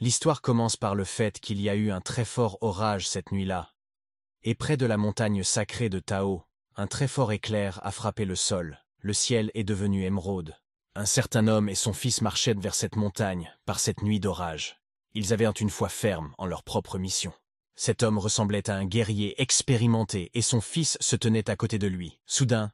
L'histoire commence par le fait qu'il y a eu un très fort orage cette nuit-là. Et près de la montagne sacrée de Tao, un très fort éclair a frappé le sol. Le ciel est devenu émeraude. Un certain homme et son fils marchaient vers cette montagne, par cette nuit d'orage. Ils avaient une foi ferme en leur propre mission. Cet homme ressemblait à un guerrier expérimenté et son fils se tenait à côté de lui. Soudain,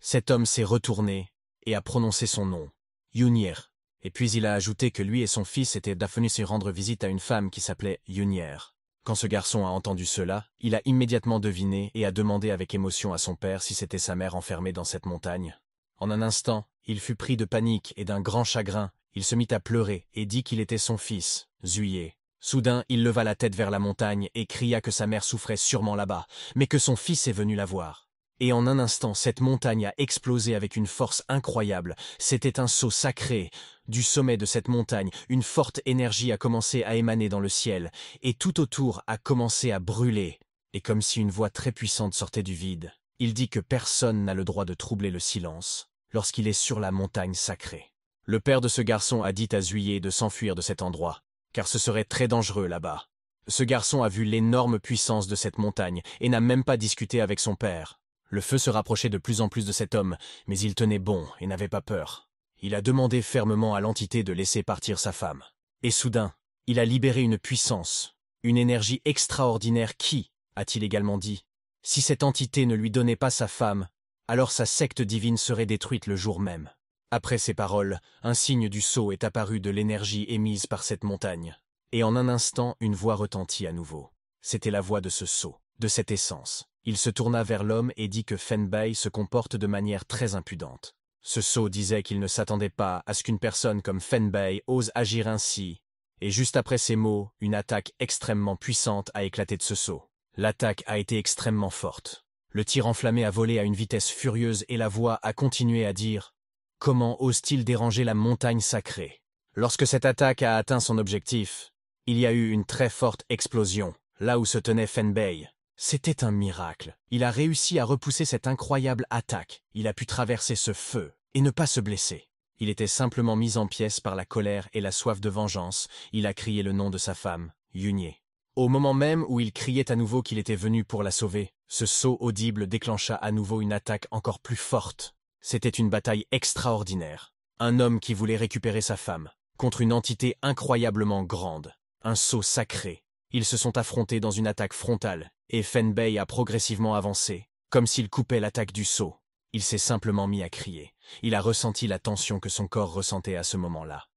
cet homme s'est retourné et a prononcé son nom, Yunir. Et puis il a ajouté que lui et son fils étaient venus et rendre visite à une femme qui s'appelait Yunière. Quand ce garçon a entendu cela, il a immédiatement deviné et a demandé avec émotion à son père si c'était sa mère enfermée dans cette montagne. En un instant, il fut pris de panique et d'un grand chagrin, il se mit à pleurer et dit qu'il était son fils, Zuyer. Soudain, il leva la tête vers la montagne et cria que sa mère souffrait sûrement là-bas, mais que son fils est venu la voir. Et en un instant, cette montagne a explosé avec une force incroyable. C'était un saut sacré. Du sommet de cette montagne, une forte énergie a commencé à émaner dans le ciel, et tout autour a commencé à brûler. Et comme si une voix très puissante sortait du vide, il dit que personne n'a le droit de troubler le silence lorsqu'il est sur la montagne sacrée. Le père de ce garçon a dit à Zuyer de s'enfuir de cet endroit, car ce serait très dangereux là-bas. Ce garçon a vu l'énorme puissance de cette montagne et n'a même pas discuté avec son père. Le feu se rapprochait de plus en plus de cet homme, mais il tenait bon et n'avait pas peur. Il a demandé fermement à l'entité de laisser partir sa femme. Et soudain, il a libéré une puissance, une énergie extraordinaire qui, a-t-il également dit, si cette entité ne lui donnait pas sa femme, alors sa secte divine serait détruite le jour même. Après ces paroles, un signe du sceau est apparu de l'énergie émise par cette montagne, et en un instant une voix retentit à nouveau. C'était la voix de ce sceau, de cette essence. Il se tourna vers l'homme et dit que Fenbei se comporte de manière très impudente. Ce sot disait qu'il ne s'attendait pas à ce qu'une personne comme Fenbei ose agir ainsi, et juste après ces mots, une attaque extrêmement puissante a éclaté de ce sot. L'attaque a été extrêmement forte. Le tir enflammé a volé à une vitesse furieuse et la voix a continué à dire « Comment ose-t-il déranger la montagne sacrée ?» Lorsque cette attaque a atteint son objectif, il y a eu une très forte explosion, là où se tenait Fenbei. C'était un miracle. Il a réussi à repousser cette incroyable attaque. Il a pu traverser ce feu et ne pas se blesser. Il était simplement mis en pièces par la colère et la soif de vengeance. Il a crié le nom de sa femme, Yunye. Au moment même où il criait à nouveau qu'il était venu pour la sauver, ce saut audible déclencha à nouveau une attaque encore plus forte. C'était une bataille extraordinaire. Un homme qui voulait récupérer sa femme, contre une entité incroyablement grande. Un saut sacré. Ils se sont affrontés dans une attaque frontale, et Fenbei a progressivement avancé, comme s'il coupait l'attaque du sceau. Il s'est simplement mis à crier. Il a ressenti la tension que son corps ressentait à ce moment-là.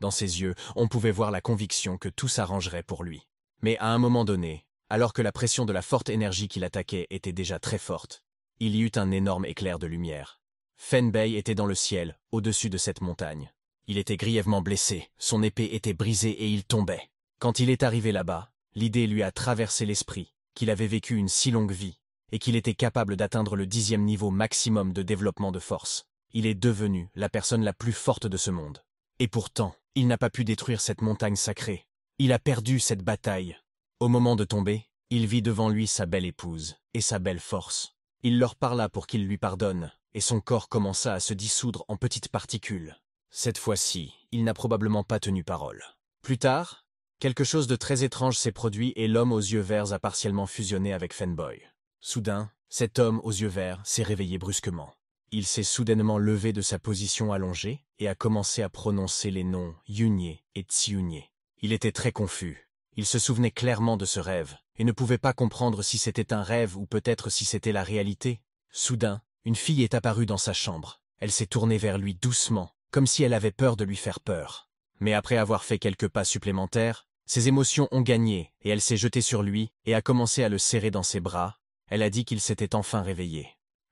Dans ses yeux, on pouvait voir la conviction que tout s'arrangerait pour lui. Mais à un moment donné, alors que la pression de la forte énergie qui l'attaquait était déjà très forte, il y eut un énorme éclair de lumière. Fenbei était dans le ciel, au-dessus de cette montagne. Il était grièvement blessé, son épée était brisée et il tombait. Quand il est arrivé là-bas, l'idée lui a traversé l'esprit qu'il avait vécu une si longue vie, et qu'il était capable d'atteindre le dixième niveau maximum de développement de force. Il est devenu la personne la plus forte de ce monde. Et pourtant, il n'a pas pu détruire cette montagne sacrée. Il a perdu cette bataille. Au moment de tomber, il vit devant lui sa belle épouse et sa belle force. Il leur parla pour qu'ils lui pardonnent, et son corps commença à se dissoudre en petites particules. Cette fois-ci, il n'a probablement pas tenu parole. Plus tard, Quelque chose de très étrange s'est produit et l'homme aux yeux verts a partiellement fusionné avec Fenboy. Soudain, cet homme aux yeux verts s'est réveillé brusquement. Il s'est soudainement levé de sa position allongée et a commencé à prononcer les noms Yunye et Tsiyunye. Il était très confus. Il se souvenait clairement de ce rêve et ne pouvait pas comprendre si c'était un rêve ou peut-être si c'était la réalité. Soudain, une fille est apparue dans sa chambre. Elle s'est tournée vers lui doucement, comme si elle avait peur de lui faire peur mais après avoir fait quelques pas supplémentaires, ses émotions ont gagné, et elle s'est jetée sur lui, et a commencé à le serrer dans ses bras, elle a dit qu'il s'était enfin réveillé.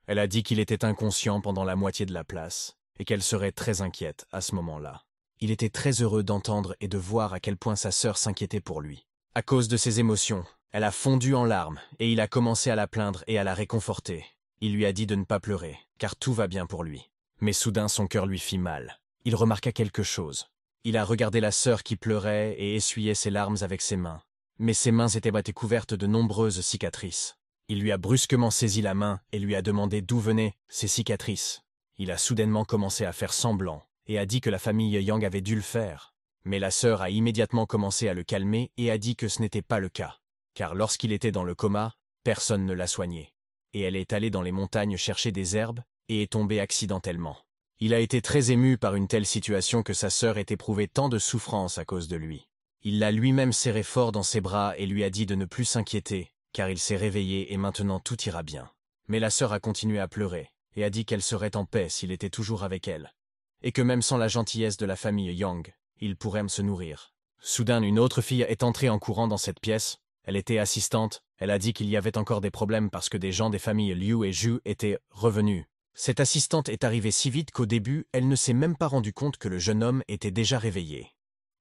Elle a dit qu'il était inconscient pendant la moitié de la place, et qu'elle serait très inquiète à ce moment-là. Il était très heureux d'entendre et de voir à quel point sa sœur s'inquiétait pour lui. À cause de ses émotions, elle a fondu en larmes, et il a commencé à la plaindre et à la réconforter. Il lui a dit de ne pas pleurer, car tout va bien pour lui. Mais soudain son cœur lui fit mal. Il remarqua quelque chose. Il a regardé la sœur qui pleurait et essuyait ses larmes avec ses mains. Mais ses mains étaient couvertes de nombreuses cicatrices. Il lui a brusquement saisi la main et lui a demandé d'où venaient ces cicatrices. Il a soudainement commencé à faire semblant et a dit que la famille Yang avait dû le faire. Mais la sœur a immédiatement commencé à le calmer et a dit que ce n'était pas le cas. Car lorsqu'il était dans le coma, personne ne l'a soigné. Et elle est allée dans les montagnes chercher des herbes et est tombée accidentellement. Il a été très ému par une telle situation que sa sœur ait éprouvé tant de souffrance à cause de lui. Il l'a lui-même serré fort dans ses bras et lui a dit de ne plus s'inquiéter, car il s'est réveillé et maintenant tout ira bien. Mais la sœur a continué à pleurer, et a dit qu'elle serait en paix s'il était toujours avec elle. Et que même sans la gentillesse de la famille Yang, il pourrait se nourrir. Soudain, une autre fille est entrée en courant dans cette pièce, elle était assistante, elle a dit qu'il y avait encore des problèmes parce que des gens des familles Liu et Zhu étaient revenus, cette assistante est arrivée si vite qu'au début, elle ne s'est même pas rendue compte que le jeune homme était déjà réveillé.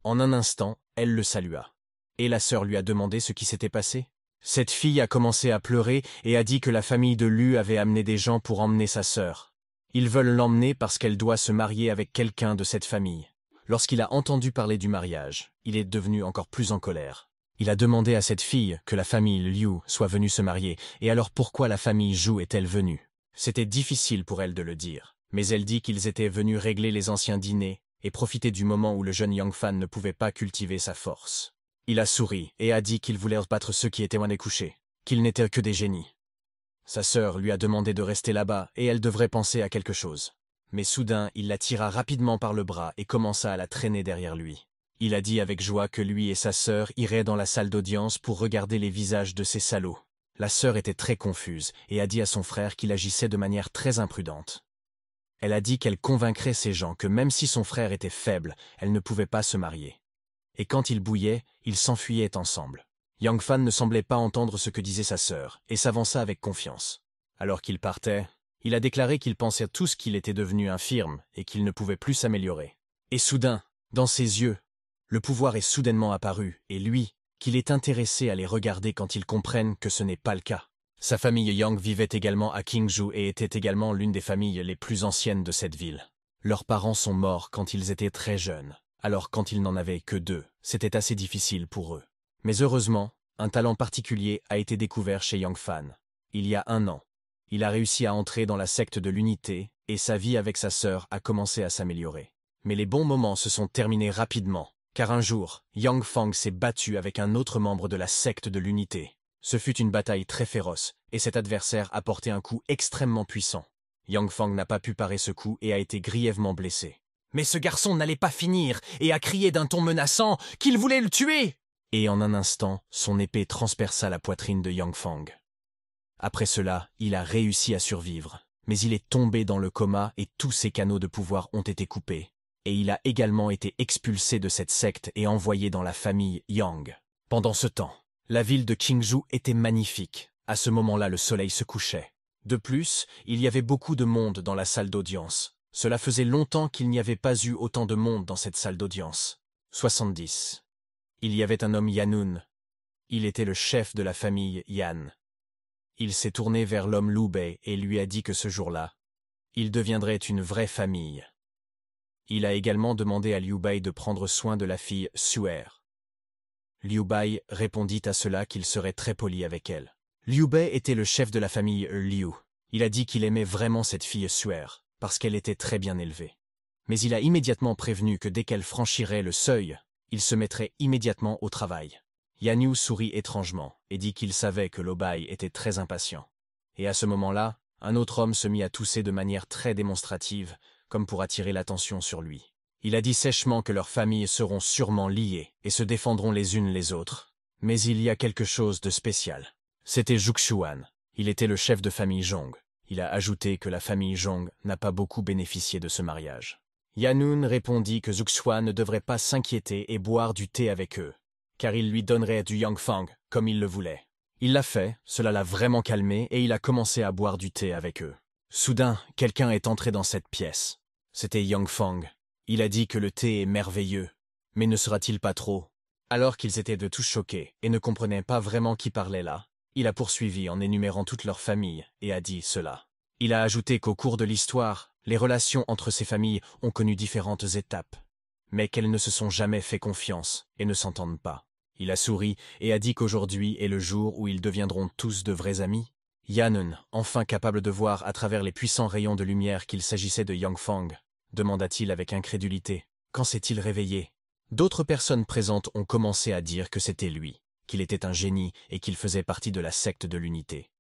En un instant, elle le salua. Et la sœur lui a demandé ce qui s'était passé. Cette fille a commencé à pleurer et a dit que la famille de Lu avait amené des gens pour emmener sa sœur. Ils veulent l'emmener parce qu'elle doit se marier avec quelqu'un de cette famille. Lorsqu'il a entendu parler du mariage, il est devenu encore plus en colère. Il a demandé à cette fille que la famille Liu soit venue se marier, et alors pourquoi la famille Zhu est-elle venue c'était difficile pour elle de le dire, mais elle dit qu'ils étaient venus régler les anciens dîners et profiter du moment où le jeune Yang Fan ne pouvait pas cultiver sa force. Il a souri et a dit qu'il voulait battre ceux qui étaient moins couchés, qu'ils n'étaient que des génies. Sa sœur lui a demandé de rester là-bas et elle devrait penser à quelque chose. Mais soudain, il la tira rapidement par le bras et commença à la traîner derrière lui. Il a dit avec joie que lui et sa sœur iraient dans la salle d'audience pour regarder les visages de ces salauds. La sœur était très confuse et a dit à son frère qu'il agissait de manière très imprudente. Elle a dit qu'elle convaincrait ces gens que même si son frère était faible, elle ne pouvait pas se marier. Et quand il bouillait, ils s'enfuyaient ensemble. Yang Fan ne semblait pas entendre ce que disait sa sœur et s'avança avec confiance. Alors qu'il partait, il a déclaré qu'il pensait tous qu'il était devenu infirme et qu'il ne pouvait plus s'améliorer. Et soudain, dans ses yeux, le pouvoir est soudainement apparu et lui, qu'il est intéressé à les regarder quand ils comprennent que ce n'est pas le cas. Sa famille Yang vivait également à Qingzhou et était également l'une des familles les plus anciennes de cette ville. Leurs parents sont morts quand ils étaient très jeunes, alors quand ils n'en avaient que deux, c'était assez difficile pour eux. Mais heureusement, un talent particulier a été découvert chez Yang Fan. Il y a un an, il a réussi à entrer dans la secte de l'unité et sa vie avec sa sœur a commencé à s'améliorer. Mais les bons moments se sont terminés rapidement. Car un jour, Yang Fang s'est battu avec un autre membre de la secte de l'unité. Ce fut une bataille très féroce, et cet adversaire a porté un coup extrêmement puissant. Yang Fang n'a pas pu parer ce coup et a été grièvement blessé. Mais ce garçon n'allait pas finir, et a crié d'un ton menaçant qu'il voulait le tuer Et en un instant, son épée transperça la poitrine de Yang Fang. Après cela, il a réussi à survivre, mais il est tombé dans le coma et tous ses canaux de pouvoir ont été coupés et il a également été expulsé de cette secte et envoyé dans la famille Yang. Pendant ce temps, la ville de Qingzhou était magnifique. À ce moment-là, le soleil se couchait. De plus, il y avait beaucoup de monde dans la salle d'audience. Cela faisait longtemps qu'il n'y avait pas eu autant de monde dans cette salle d'audience. 70. Il y avait un homme Yanun. Il était le chef de la famille Yan. Il s'est tourné vers l'homme Loubei et lui a dit que ce jour-là, il deviendrait une vraie famille. Il a également demandé à Liu Bai de prendre soin de la fille Suer. Liu Bai répondit à cela qu'il serait très poli avec elle. Liu Bai était le chef de la famille Liu. Il a dit qu'il aimait vraiment cette fille Suer, parce qu'elle était très bien élevée. Mais il a immédiatement prévenu que dès qu'elle franchirait le seuil, il se mettrait immédiatement au travail. Yanyu sourit étrangement et dit qu'il savait que Bei était très impatient. Et à ce moment-là, un autre homme se mit à tousser de manière très démonstrative, comme pour attirer l'attention sur lui. Il a dit sèchement que leurs familles seront sûrement liées et se défendront les unes les autres. Mais il y a quelque chose de spécial. C'était Xuan. Il était le chef de famille Zhong. Il a ajouté que la famille Zhong n'a pas beaucoup bénéficié de ce mariage. Yanun répondit que Xuan ne devrait pas s'inquiéter et boire du thé avec eux, car il lui donnerait du Yangfang, comme il le voulait. Il l'a fait, cela l'a vraiment calmé et il a commencé à boire du thé avec eux. Soudain, quelqu'un est entré dans cette pièce. C'était Yang Fang. Il a dit que le thé est merveilleux. Mais ne sera-t-il pas trop Alors qu'ils étaient de tous choqués et ne comprenaient pas vraiment qui parlait là, il a poursuivi en énumérant toute leur famille et a dit cela. Il a ajouté qu'au cours de l'histoire, les relations entre ces familles ont connu différentes étapes, mais qu'elles ne se sont jamais fait confiance et ne s'entendent pas. Il a souri et a dit qu'aujourd'hui est le jour où ils deviendront tous de vrais amis. Yanun, enfin capable de voir à travers les puissants rayons de lumière qu'il s'agissait de Yang Fang, demanda-t-il avec incrédulité. Quand s'est-il réveillé D'autres personnes présentes ont commencé à dire que c'était lui, qu'il était un génie et qu'il faisait partie de la secte de l'unité.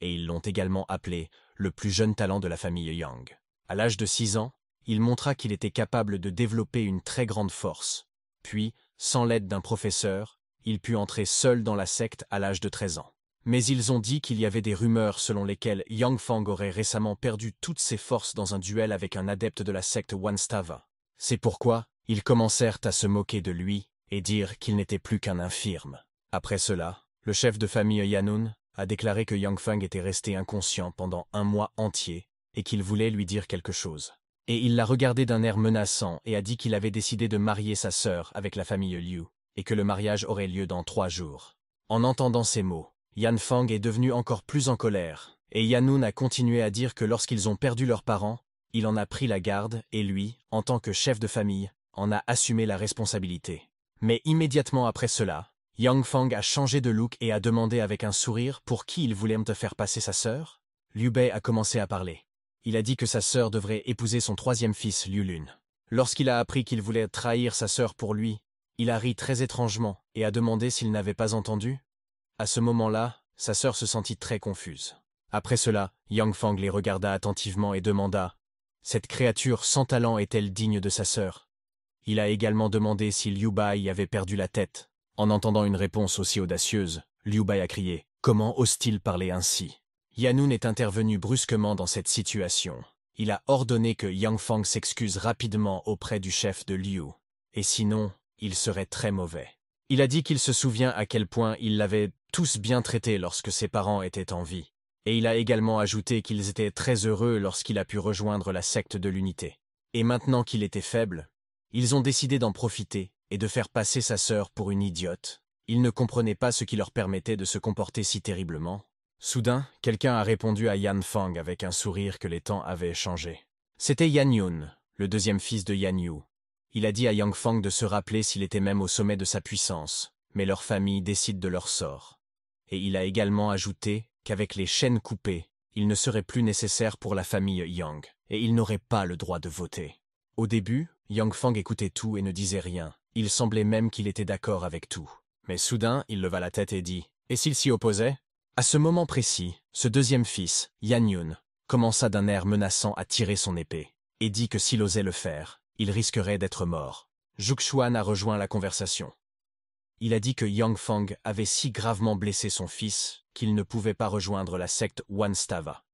Et ils l'ont également appelé le plus jeune talent de la famille Yang. À l'âge de six ans, il montra qu'il était capable de développer une très grande force. Puis, sans l'aide d'un professeur, il put entrer seul dans la secte à l'âge de 13 ans mais ils ont dit qu'il y avait des rumeurs selon lesquelles Yang Fang aurait récemment perdu toutes ses forces dans un duel avec un adepte de la secte Wanstava. C'est pourquoi ils commencèrent à se moquer de lui et dire qu'il n'était plus qu'un infirme. Après cela, le chef de famille Yanun a déclaré que Yang Fang était resté inconscient pendant un mois entier et qu'il voulait lui dire quelque chose. Et il l'a regardé d'un air menaçant et a dit qu'il avait décidé de marier sa sœur avec la famille Liu et que le mariage aurait lieu dans trois jours. En entendant ces mots, Yan Fang est devenu encore plus en colère, et Yanun a continué à dire que lorsqu'ils ont perdu leurs parents, il en a pris la garde et lui, en tant que chef de famille, en a assumé la responsabilité. Mais immédiatement après cela, Yang Fang a changé de look et a demandé avec un sourire pour qui il voulait me faire passer sa sœur. Liu Bei a commencé à parler. Il a dit que sa sœur devrait épouser son troisième fils, Liu Lun. Lorsqu'il a appris qu'il voulait trahir sa sœur pour lui, il a ri très étrangement et a demandé s'il n'avait pas entendu. À ce moment-là, sa sœur se sentit très confuse. Après cela, Yang Fang les regarda attentivement et demanda « Cette créature sans talent est-elle digne de sa sœur ?» Il a également demandé si Liu Bai avait perdu la tête. En entendant une réponse aussi audacieuse, Liu Bai a crié « Comment ose-t-il parler ainsi ?» Yanun est intervenu brusquement dans cette situation. Il a ordonné que Yang Fang s'excuse rapidement auprès du chef de Liu. Et sinon, il serait très mauvais. Il a dit qu'il se souvient à quel point il l'avait tous bien traités lorsque ses parents étaient en vie, et il a également ajouté qu'ils étaient très heureux lorsqu'il a pu rejoindre la secte de l'unité. Et maintenant qu'il était faible, ils ont décidé d'en profiter et de faire passer sa sœur pour une idiote. Ils ne comprenaient pas ce qui leur permettait de se comporter si terriblement. Soudain, quelqu'un a répondu à Yan Fang avec un sourire que les temps avaient changé. C'était Yan Yun, le deuxième fils de Yan Yu. Il a dit à Yang Fang de se rappeler s'il était même au sommet de sa puissance, mais leur famille décide de leur sort et il a également ajouté qu'avec les chaînes coupées, il ne serait plus nécessaire pour la famille Yang, et il n'aurait pas le droit de voter. Au début, Yang Fang écoutait tout et ne disait rien. Il semblait même qu'il était d'accord avec tout. Mais soudain, il leva la tête et dit « Et s'il s'y opposait ?» À ce moment précis, ce deuxième fils, Yan Yun, commença d'un air menaçant à tirer son épée, et dit que s'il osait le faire, il risquerait d'être mort. Xuan a rejoint la conversation il a dit que Yang Fang avait si gravement blessé son fils qu'il ne pouvait pas rejoindre la secte Wanstava,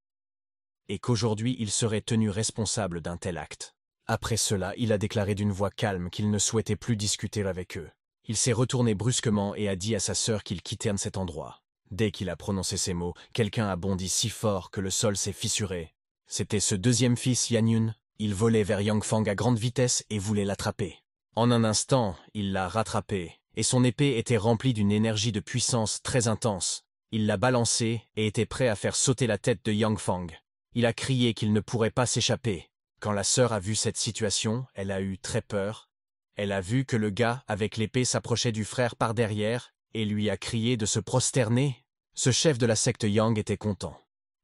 et qu'aujourd'hui il serait tenu responsable d'un tel acte. Après cela, il a déclaré d'une voix calme qu'il ne souhaitait plus discuter avec eux. Il s'est retourné brusquement et a dit à sa sœur qu'il quittait cet endroit. Dès qu'il a prononcé ces mots, quelqu'un a bondi si fort que le sol s'est fissuré. C'était ce deuxième fils, Yan Yun. Il volait vers Yang Fang à grande vitesse et voulait l'attraper. En un instant, il l'a rattrapé et son épée était remplie d'une énergie de puissance très intense. Il l'a balancée et était prêt à faire sauter la tête de Yang Fang. Il a crié qu'il ne pourrait pas s'échapper. Quand la sœur a vu cette situation, elle a eu très peur. Elle a vu que le gars avec l'épée s'approchait du frère par derrière et lui a crié de se prosterner. Ce chef de la secte Yang était content.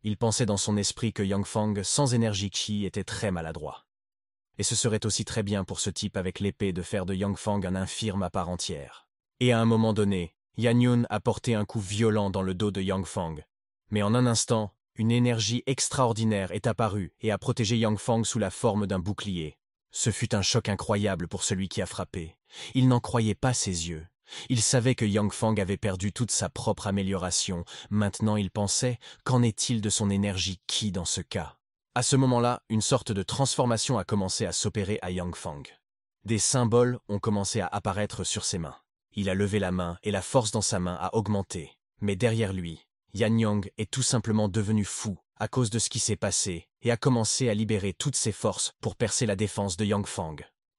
Il pensait dans son esprit que Yang Fang, sans énergie qi, était très maladroit et ce serait aussi très bien pour ce type avec l'épée de faire de Yang Fang un infirme à part entière. Et à un moment donné, Yan Yun a porté un coup violent dans le dos de Yang Fang. Mais en un instant, une énergie extraordinaire est apparue et a protégé Yang Fang sous la forme d'un bouclier. Ce fut un choc incroyable pour celui qui a frappé. Il n'en croyait pas ses yeux. Il savait que Yang Fang avait perdu toute sa propre amélioration. Maintenant, il pensait, qu'en est-il de son énergie qui dans ce cas à ce moment-là, une sorte de transformation a commencé à s'opérer à Yang Fang. Des symboles ont commencé à apparaître sur ses mains. Il a levé la main et la force dans sa main a augmenté. Mais derrière lui, Yan Yang est tout simplement devenu fou à cause de ce qui s'est passé et a commencé à libérer toutes ses forces pour percer la défense de Yang Fang.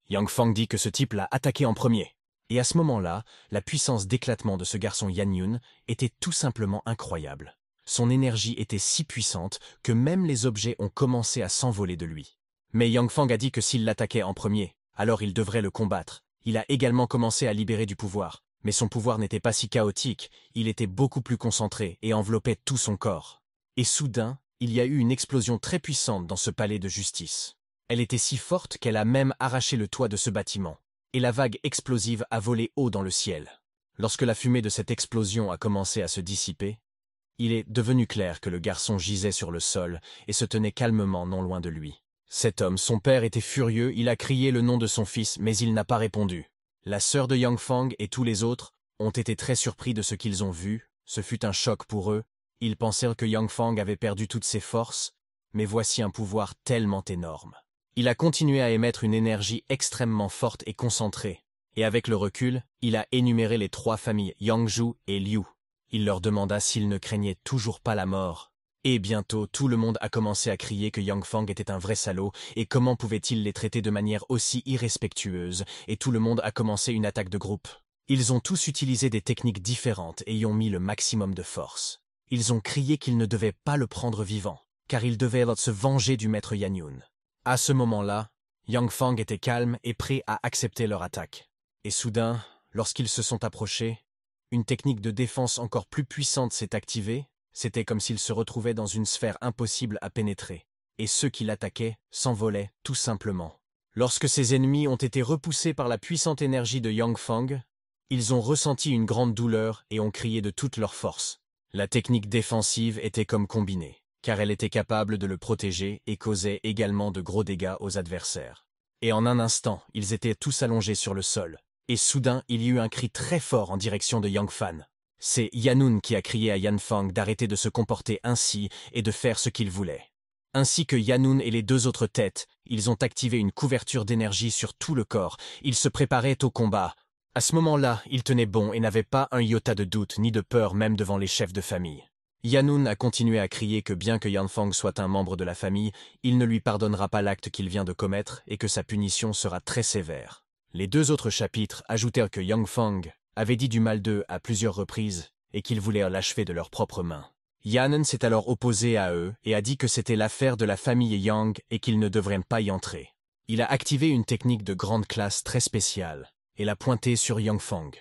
Yang Fang dit que ce type l'a attaqué en premier. Et à ce moment-là, la puissance d'éclatement de ce garçon Yan Yun était tout simplement incroyable son énergie était si puissante que même les objets ont commencé à s'envoler de lui. Mais Yang Fang a dit que s'il l'attaquait en premier, alors il devrait le combattre. Il a également commencé à libérer du pouvoir, mais son pouvoir n'était pas si chaotique, il était beaucoup plus concentré et enveloppait tout son corps. Et soudain, il y a eu une explosion très puissante dans ce palais de justice. Elle était si forte qu'elle a même arraché le toit de ce bâtiment, et la vague explosive a volé haut dans le ciel. Lorsque la fumée de cette explosion a commencé à se dissiper, il est devenu clair que le garçon gisait sur le sol et se tenait calmement non loin de lui. Cet homme, son père, était furieux, il a crié le nom de son fils, mais il n'a pas répondu. La sœur de Yang Fang et tous les autres ont été très surpris de ce qu'ils ont vu, ce fut un choc pour eux, ils pensèrent que Yang Fang avait perdu toutes ses forces, mais voici un pouvoir tellement énorme. Il a continué à émettre une énergie extrêmement forte et concentrée, et avec le recul, il a énuméré les trois familles Yang Zhu et Liu, il leur demanda s'ils ne craignaient toujours pas la mort. Et bientôt, tout le monde a commencé à crier que Yang Fang était un vrai salaud, et comment pouvait-il les traiter de manière aussi irrespectueuse, et tout le monde a commencé une attaque de groupe. Ils ont tous utilisé des techniques différentes et y ont mis le maximum de force. Ils ont crié qu'ils ne devaient pas le prendre vivant, car ils devaient se venger du maître Yan Yun. À ce moment-là, Yang Fang était calme et prêt à accepter leur attaque. Et soudain, lorsqu'ils se sont approchés, une technique de défense encore plus puissante s'est activée, c'était comme s'il se retrouvait dans une sphère impossible à pénétrer. Et ceux qui l'attaquaient s'envolaient, tout simplement. Lorsque ses ennemis ont été repoussés par la puissante énergie de Yang Fang, ils ont ressenti une grande douleur et ont crié de toute leur force. La technique défensive était comme combinée, car elle était capable de le protéger et causait également de gros dégâts aux adversaires. Et en un instant, ils étaient tous allongés sur le sol, et soudain, il y eut un cri très fort en direction de Yang Fan. C'est Yanun qui a crié à Yan Fang d'arrêter de se comporter ainsi et de faire ce qu'il voulait. Ainsi que Yanun et les deux autres têtes, ils ont activé une couverture d'énergie sur tout le corps, ils se préparaient au combat. À ce moment-là, ils tenaient bon et n'avaient pas un iota de doute ni de peur même devant les chefs de famille. Yanun a continué à crier que bien que Yan Fang soit un membre de la famille, il ne lui pardonnera pas l'acte qu'il vient de commettre et que sa punition sera très sévère. Les deux autres chapitres ajoutèrent que Yang Fang avait dit du mal d'eux à plusieurs reprises et qu'ils voulaient l'achever de leurs propres mains. Yan'an s'est alors opposé à eux et a dit que c'était l'affaire de la famille Yang et qu'ils ne devraient pas y entrer. Il a activé une technique de grande classe très spéciale et l'a pointée sur Yang Fang.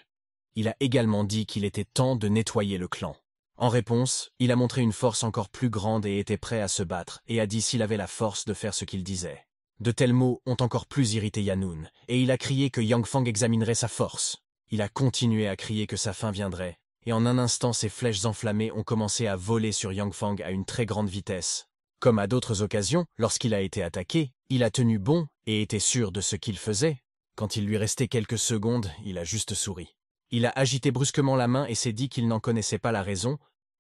Il a également dit qu'il était temps de nettoyer le clan. En réponse, il a montré une force encore plus grande et était prêt à se battre et a dit s'il avait la force de faire ce qu'il disait. De tels mots ont encore plus irrité Yanun, et il a crié que Yang Fang examinerait sa force. Il a continué à crier que sa fin viendrait, et en un instant ses flèches enflammées ont commencé à voler sur Yang Fang à une très grande vitesse. Comme à d'autres occasions, lorsqu'il a été attaqué, il a tenu bon et était sûr de ce qu'il faisait. Quand il lui restait quelques secondes, il a juste souri. Il a agité brusquement la main et s'est dit qu'il n'en connaissait pas la raison,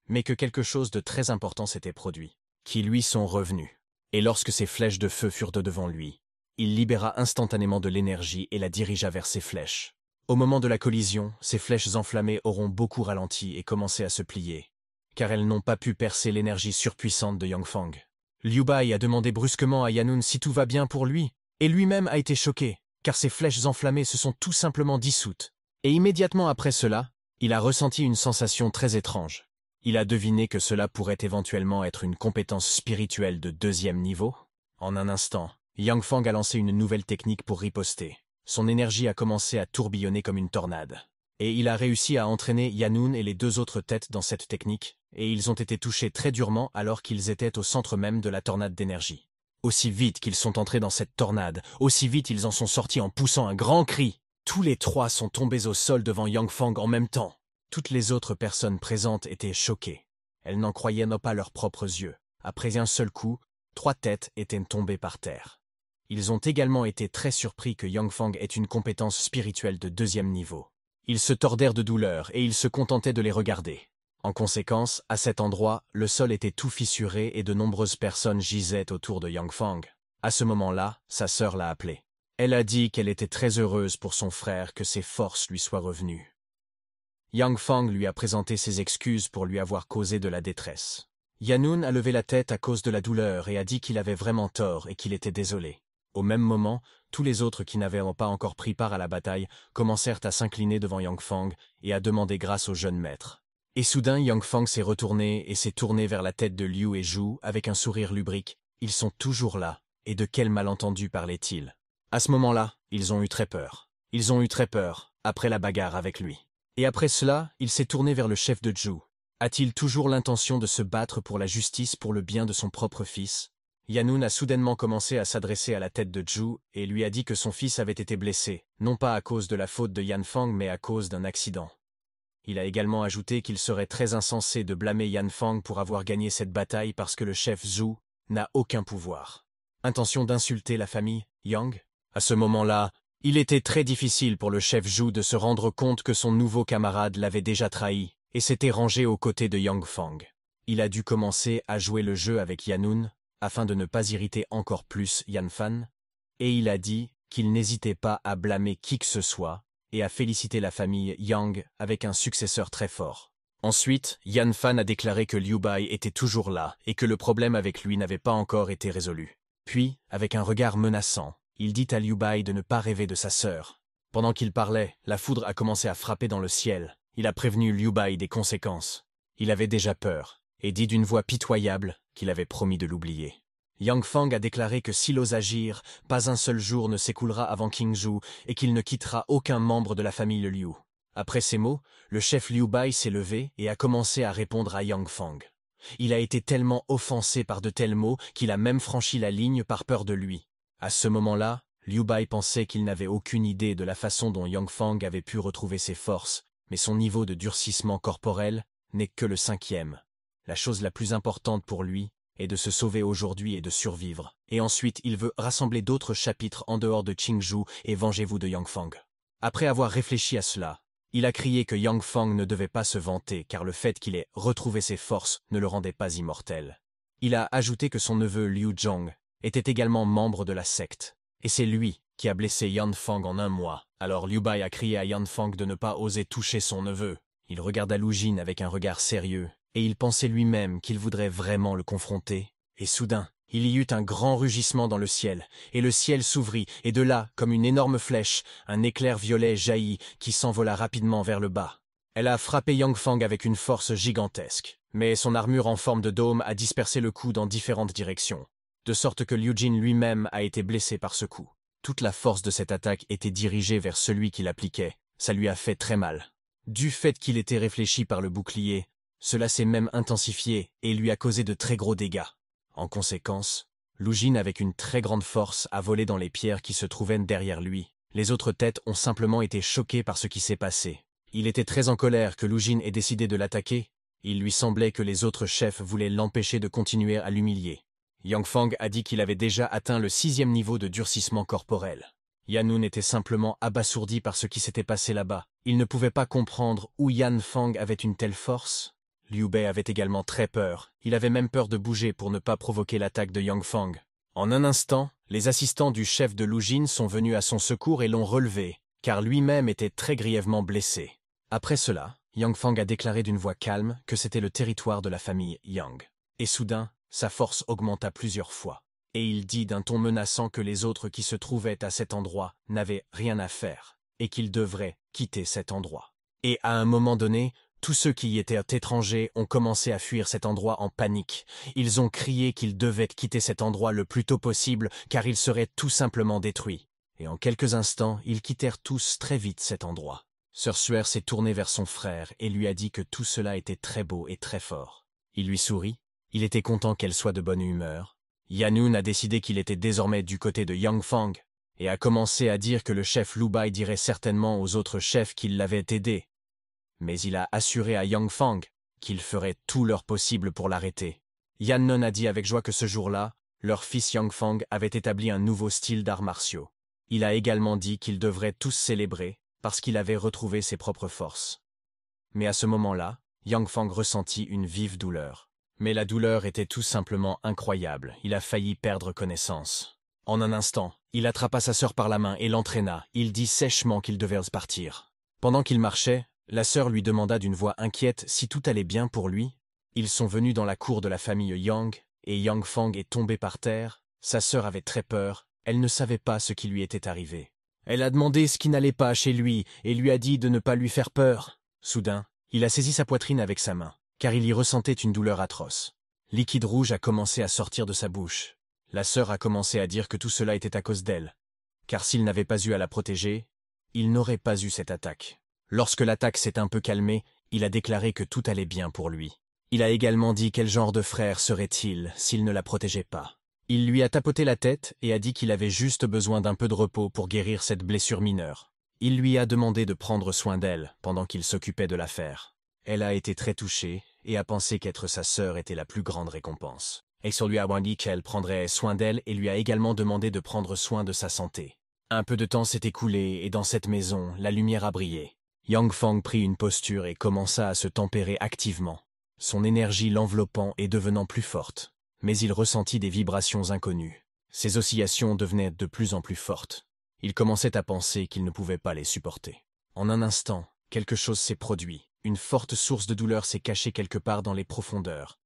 mais que quelque chose de très important s'était produit, qui lui sont revenus et lorsque ses flèches de feu furent devant lui, il libéra instantanément de l'énergie et la dirigea vers ses flèches. Au moment de la collision, ces flèches enflammées auront beaucoup ralenti et commencé à se plier, car elles n'ont pas pu percer l'énergie surpuissante de Yang Fang. Liu Bai a demandé brusquement à Yanun si tout va bien pour lui, et lui-même a été choqué, car ses flèches enflammées se sont tout simplement dissoutes. Et immédiatement après cela, il a ressenti une sensation très étrange, il a deviné que cela pourrait éventuellement être une compétence spirituelle de deuxième niveau. En un instant, Yang Fang a lancé une nouvelle technique pour riposter. Son énergie a commencé à tourbillonner comme une tornade. Et il a réussi à entraîner Yanun et les deux autres têtes dans cette technique, et ils ont été touchés très durement alors qu'ils étaient au centre même de la tornade d'énergie. Aussi vite qu'ils sont entrés dans cette tornade, aussi vite ils en sont sortis en poussant un grand cri. Tous les trois sont tombés au sol devant Yang Fang en même temps. Toutes les autres personnes présentes étaient choquées. Elles n'en croyaient pas leurs propres yeux. Après un seul coup, trois têtes étaient tombées par terre. Ils ont également été très surpris que Yang Fang ait une compétence spirituelle de deuxième niveau. Ils se tordèrent de douleur et ils se contentaient de les regarder. En conséquence, à cet endroit, le sol était tout fissuré et de nombreuses personnes gisaient autour de Yang Fang. À ce moment-là, sa sœur l'a appelé. Elle a dit qu'elle était très heureuse pour son frère que ses forces lui soient revenues. Yang Fang lui a présenté ses excuses pour lui avoir causé de la détresse. Yanun a levé la tête à cause de la douleur et a dit qu'il avait vraiment tort et qu'il était désolé. Au même moment, tous les autres qui n'avaient pas encore pris part à la bataille commencèrent à s'incliner devant Yang Fang et à demander grâce au jeune maître. Et soudain Yang Fang s'est retourné et s'est tourné vers la tête de Liu et Zhu avec un sourire lubrique. Ils sont toujours là, et de quel malentendu parlait-il À ce moment-là, ils ont eu très peur. Ils ont eu très peur, après la bagarre avec lui. Et après cela, il s'est tourné vers le chef de Zhu. A-t-il toujours l'intention de se battre pour la justice pour le bien de son propre fils Yanun a soudainement commencé à s'adresser à la tête de Zhu et lui a dit que son fils avait été blessé, non pas à cause de la faute de Fang, mais à cause d'un accident. Il a également ajouté qu'il serait très insensé de blâmer Fang pour avoir gagné cette bataille parce que le chef Zhu n'a aucun pouvoir. Intention d'insulter la famille, Yang À ce moment-là, il était très difficile pour le chef Zhu de se rendre compte que son nouveau camarade l'avait déjà trahi et s'était rangé aux côtés de Yang Fang. Il a dû commencer à jouer le jeu avec Yanun afin de ne pas irriter encore plus Yan Fan, et il a dit qu'il n'hésitait pas à blâmer qui que ce soit et à féliciter la famille Yang avec un successeur très fort. Ensuite, Yan Fan a déclaré que Liu Bai était toujours là et que le problème avec lui n'avait pas encore été résolu. Puis, avec un regard menaçant, il dit à Liu Bai de ne pas rêver de sa sœur. Pendant qu'il parlait, la foudre a commencé à frapper dans le ciel. Il a prévenu Liu Bai des conséquences. Il avait déjà peur, et dit d'une voix pitoyable qu'il avait promis de l'oublier. Yang Fang a déclaré que s'il ose agir, pas un seul jour ne s'écoulera avant King Zhu et qu'il ne quittera aucun membre de la famille Liu. Après ces mots, le chef Liu Bai s'est levé et a commencé à répondre à Yang Fang. Il a été tellement offensé par de tels mots qu'il a même franchi la ligne par peur de lui. À ce moment-là, Liu Bai pensait qu'il n'avait aucune idée de la façon dont Yang Fang avait pu retrouver ses forces, mais son niveau de durcissement corporel n'est que le cinquième. La chose la plus importante pour lui est de se sauver aujourd'hui et de survivre. Et ensuite, il veut rassembler d'autres chapitres en dehors de Qingzhou et vengez-vous de Yang Fang. Après avoir réfléchi à cela, il a crié que Yang Fang ne devait pas se vanter car le fait qu'il ait retrouvé ses forces ne le rendait pas immortel. Il a ajouté que son neveu Liu Zhang était également membre de la secte, et c'est lui qui a blessé Yan Fang en un mois. Alors Liu Bai a crié à Yan Fang de ne pas oser toucher son neveu. Il regarda Lu Jin avec un regard sérieux, et il pensait lui-même qu'il voudrait vraiment le confronter. Et soudain, il y eut un grand rugissement dans le ciel, et le ciel s'ouvrit, et de là, comme une énorme flèche, un éclair violet jaillit qui s'envola rapidement vers le bas. Elle a frappé Yang Fang avec une force gigantesque, mais son armure en forme de dôme a dispersé le coup dans différentes directions de sorte que Liu Jin lui-même a été blessé par ce coup. Toute la force de cette attaque était dirigée vers celui qui l'appliquait, ça lui a fait très mal. Du fait qu'il était réfléchi par le bouclier, cela s'est même intensifié et lui a causé de très gros dégâts. En conséquence, Jin avec une très grande force a volé dans les pierres qui se trouvaient derrière lui. Les autres têtes ont simplement été choquées par ce qui s'est passé. Il était très en colère que Jin ait décidé de l'attaquer. Il lui semblait que les autres chefs voulaient l'empêcher de continuer à l'humilier. Yang Fang a dit qu'il avait déjà atteint le sixième niveau de durcissement corporel. Yanun était simplement abasourdi par ce qui s'était passé là-bas. Il ne pouvait pas comprendre où Yan Fang avait une telle force. Liu Bei avait également très peur. Il avait même peur de bouger pour ne pas provoquer l'attaque de Yang Fang. En un instant, les assistants du chef de Jin sont venus à son secours et l'ont relevé, car lui-même était très grièvement blessé. Après cela, Yang Fang a déclaré d'une voix calme que c'était le territoire de la famille Yang. Et soudain, sa force augmenta plusieurs fois, et il dit d'un ton menaçant que les autres qui se trouvaient à cet endroit n'avaient rien à faire, et qu'ils devraient quitter cet endroit. Et à un moment donné, tous ceux qui y étaient étrangers ont commencé à fuir cet endroit en panique. Ils ont crié qu'ils devaient quitter cet endroit le plus tôt possible, car ils seraient tout simplement détruits. Et en quelques instants, ils quittèrent tous très vite cet endroit. Sir Suer s'est tourné vers son frère et lui a dit que tout cela était très beau et très fort. Il lui sourit, il était content qu'elle soit de bonne humeur. Yanun a décidé qu'il était désormais du côté de Yang et a commencé à dire que le chef Bai dirait certainement aux autres chefs qu'il l'avait aidé. Mais il a assuré à Yang Fang qu'il ferait tout leur possible pour l'arrêter. Yan Nun a dit avec joie que ce jour-là, leur fils Yang Fang avait établi un nouveau style d'arts martiaux. Il a également dit qu'ils devraient tous célébrer, parce qu'il avait retrouvé ses propres forces. Mais à ce moment-là, Yang Fang ressentit une vive douleur. Mais la douleur était tout simplement incroyable, il a failli perdre connaissance. En un instant, il attrapa sa sœur par la main et l'entraîna, il dit sèchement qu'il devait partir. Pendant qu'il marchait, la sœur lui demanda d'une voix inquiète si tout allait bien pour lui. Ils sont venus dans la cour de la famille Yang, et Yang Fang est tombé par terre, sa sœur avait très peur, elle ne savait pas ce qui lui était arrivé. Elle a demandé ce qui n'allait pas chez lui et lui a dit de ne pas lui faire peur. Soudain, il a saisi sa poitrine avec sa main car il y ressentait une douleur atroce. Liquide rouge a commencé à sortir de sa bouche. La sœur a commencé à dire que tout cela était à cause d'elle, car s'il n'avait pas eu à la protéger, il n'aurait pas eu cette attaque. Lorsque l'attaque s'est un peu calmée, il a déclaré que tout allait bien pour lui. Il a également dit quel genre de frère serait-il s'il ne la protégeait pas. Il lui a tapoté la tête et a dit qu'il avait juste besoin d'un peu de repos pour guérir cette blessure mineure. Il lui a demandé de prendre soin d'elle pendant qu'il s'occupait de l'affaire. Elle a été très touchée et a pensé qu'être sa sœur était la plus grande récompense. sur lui a dit qu'elle prendrait soin d'elle et lui a également demandé de prendre soin de sa santé. Un peu de temps s'est écoulé et dans cette maison, la lumière a brillé. Yang Fang prit une posture et commença à se tempérer activement, son énergie l'enveloppant et devenant plus forte. Mais il ressentit des vibrations inconnues. Ses oscillations devenaient de plus en plus fortes. Il commençait à penser qu'il ne pouvait pas les supporter. En un instant, quelque chose s'est produit. Une forte source de douleur s'est cachée quelque part dans les profondeurs.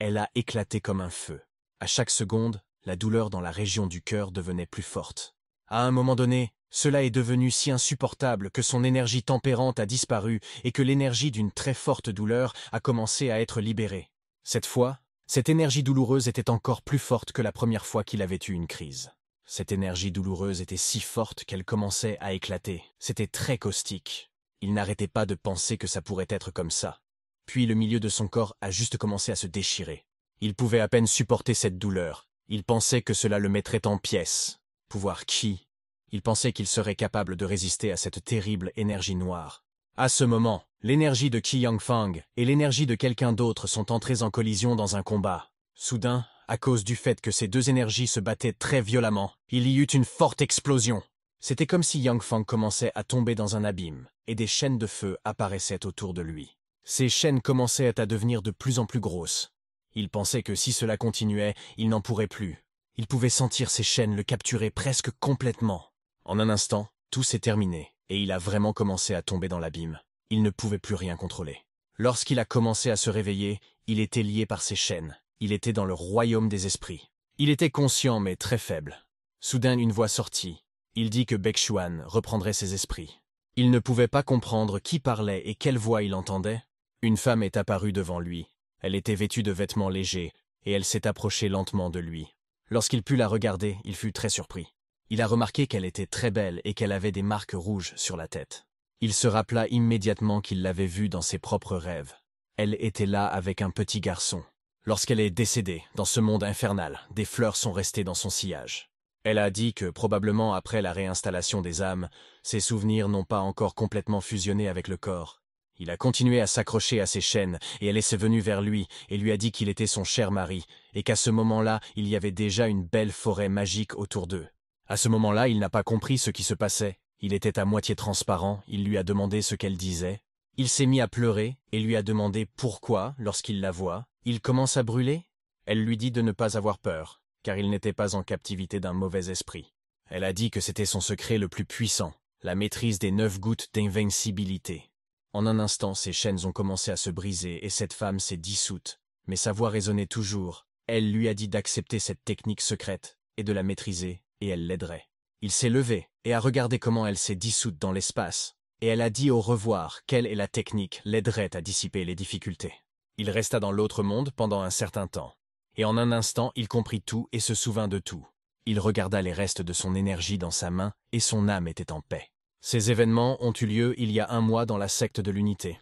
Elle a éclaté comme un feu. À chaque seconde, la douleur dans la région du cœur devenait plus forte. À un moment donné, cela est devenu si insupportable que son énergie tempérante a disparu et que l'énergie d'une très forte douleur a commencé à être libérée. Cette fois, cette énergie douloureuse était encore plus forte que la première fois qu'il avait eu une crise. Cette énergie douloureuse était si forte qu'elle commençait à éclater. C'était très caustique. Il n'arrêtait pas de penser que ça pourrait être comme ça. Puis le milieu de son corps a juste commencé à se déchirer. Il pouvait à peine supporter cette douleur. Il pensait que cela le mettrait en pièces. Pouvoir qui Il pensait qu'il serait capable de résister à cette terrible énergie noire. À ce moment, l'énergie de Qi Yangfang et l'énergie de quelqu'un d'autre sont entrées en collision dans un combat. Soudain, à cause du fait que ces deux énergies se battaient très violemment, il y eut une forte explosion. C'était comme si Yang commençait à tomber dans un abîme et des chaînes de feu apparaissaient autour de lui. Ces chaînes commençaient à devenir de plus en plus grosses. Il pensait que si cela continuait, il n'en pourrait plus. Il pouvait sentir ces chaînes le capturer presque complètement. En un instant, tout s'est terminé, et il a vraiment commencé à tomber dans l'abîme. Il ne pouvait plus rien contrôler. Lorsqu'il a commencé à se réveiller, il était lié par ses chaînes. Il était dans le royaume des esprits. Il était conscient mais très faible. Soudain une voix sortit. Il dit que Bekshuan reprendrait ses esprits. Il ne pouvait pas comprendre qui parlait et quelle voix il entendait. Une femme est apparue devant lui. Elle était vêtue de vêtements légers, et elle s'est approchée lentement de lui. Lorsqu'il put la regarder, il fut très surpris. Il a remarqué qu'elle était très belle et qu'elle avait des marques rouges sur la tête. Il se rappela immédiatement qu'il l'avait vue dans ses propres rêves. Elle était là avec un petit garçon. Lorsqu'elle est décédée, dans ce monde infernal, des fleurs sont restées dans son sillage. Elle a dit que, probablement après la réinstallation des âmes, ses souvenirs n'ont pas encore complètement fusionné avec le corps. Il a continué à s'accrocher à ses chaînes, et elle est venue vers lui, et lui a dit qu'il était son cher mari, et qu'à ce moment-là, il y avait déjà une belle forêt magique autour d'eux. À ce moment-là, il n'a pas compris ce qui se passait. Il était à moitié transparent, il lui a demandé ce qu'elle disait. Il s'est mis à pleurer, et lui a demandé pourquoi, lorsqu'il la voit, il commence à brûler. Elle lui dit de ne pas avoir peur car il n'était pas en captivité d'un mauvais esprit. Elle a dit que c'était son secret le plus puissant, la maîtrise des neuf gouttes d'invincibilité. En un instant, ses chaînes ont commencé à se briser et cette femme s'est dissoute, mais sa voix résonnait toujours. Elle lui a dit d'accepter cette technique secrète et de la maîtriser, et elle l'aiderait. Il s'est levé et a regardé comment elle s'est dissoute dans l'espace, et elle a dit au revoir qu'elle et la technique l'aiderait à dissiper les difficultés. Il resta dans l'autre monde pendant un certain temps, et en un instant il comprit tout et se souvint de tout. Il regarda les restes de son énergie dans sa main, et son âme était en paix. Ces événements ont eu lieu il y a un mois dans la secte de l'unité.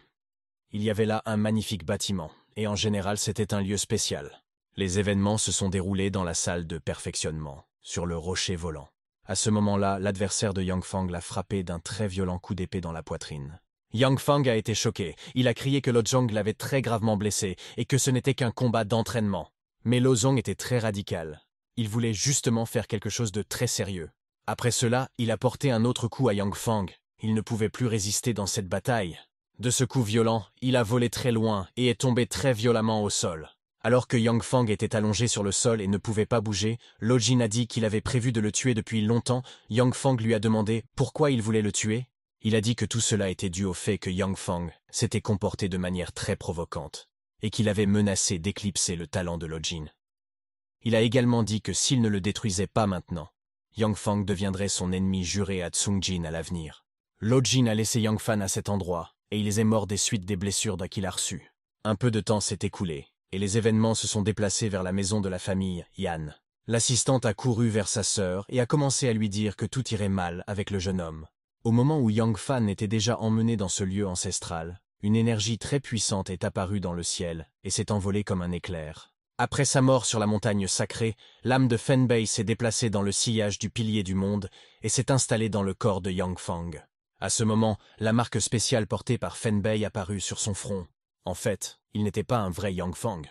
Il y avait là un magnifique bâtiment, et en général c'était un lieu spécial. Les événements se sont déroulés dans la salle de perfectionnement, sur le rocher volant. À ce moment-là, l'adversaire de Yang Fang l'a frappé d'un très violent coup d'épée dans la poitrine. Yang Fang a été choqué, il a crié que Lo Zhang l'avait très gravement blessé et que ce n'était qu'un combat d'entraînement. Mais Lozong était très radical. Il voulait justement faire quelque chose de très sérieux. Après cela, il a porté un autre coup à Yang Fang. Il ne pouvait plus résister dans cette bataille. De ce coup violent, il a volé très loin et est tombé très violemment au sol. Alors que Yang Fang était allongé sur le sol et ne pouvait pas bouger, Lo Jin a dit qu'il avait prévu de le tuer depuis longtemps. Yang Fang lui a demandé pourquoi il voulait le tuer. Il a dit que tout cela était dû au fait que Yang Fang s'était comporté de manière très provocante et qu'il avait menacé d'éclipser le talent de Jin. Il a également dit que s'il ne le détruisait pas maintenant, Yang Fang deviendrait son ennemi juré à Jin à l'avenir. Jin a laissé Yang Fan à cet endroit, et il est mort des suites des blessures qu'il a reçues. Un peu de temps s'est écoulé, et les événements se sont déplacés vers la maison de la famille, Yan. L'assistante a couru vers sa sœur et a commencé à lui dire que tout irait mal avec le jeune homme. Au moment où Yang Fan était déjà emmené dans ce lieu ancestral, une énergie très puissante est apparue dans le ciel et s'est envolée comme un éclair. Après sa mort sur la montagne sacrée, l'âme de Fenbei s'est déplacée dans le sillage du pilier du monde et s'est installée dans le corps de Yang Fang. À ce moment, la marque spéciale portée par Fenbei apparut sur son front. En fait, il n'était pas un vrai Yang Fang.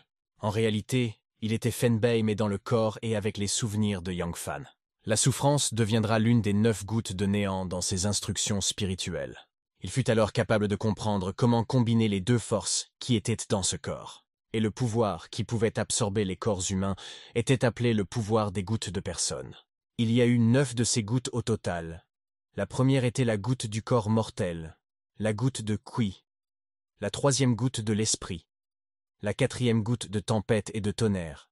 En réalité, il était Fenbei mais dans le corps et avec les souvenirs de Yang Fan. La souffrance deviendra l'une des neuf gouttes de néant dans ses instructions spirituelles. Il fut alors capable de comprendre comment combiner les deux forces qui étaient dans ce corps. Et le pouvoir qui pouvait absorber les corps humains était appelé le pouvoir des gouttes de personnes. Il y a eu neuf de ces gouttes au total. La première était la goutte du corps mortel, la goutte de Qui, la troisième goutte de l'esprit, la quatrième goutte de tempête et de tonnerre,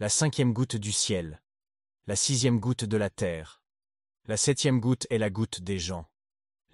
la cinquième goutte du ciel, la sixième goutte de la terre, la septième goutte est la goutte des gens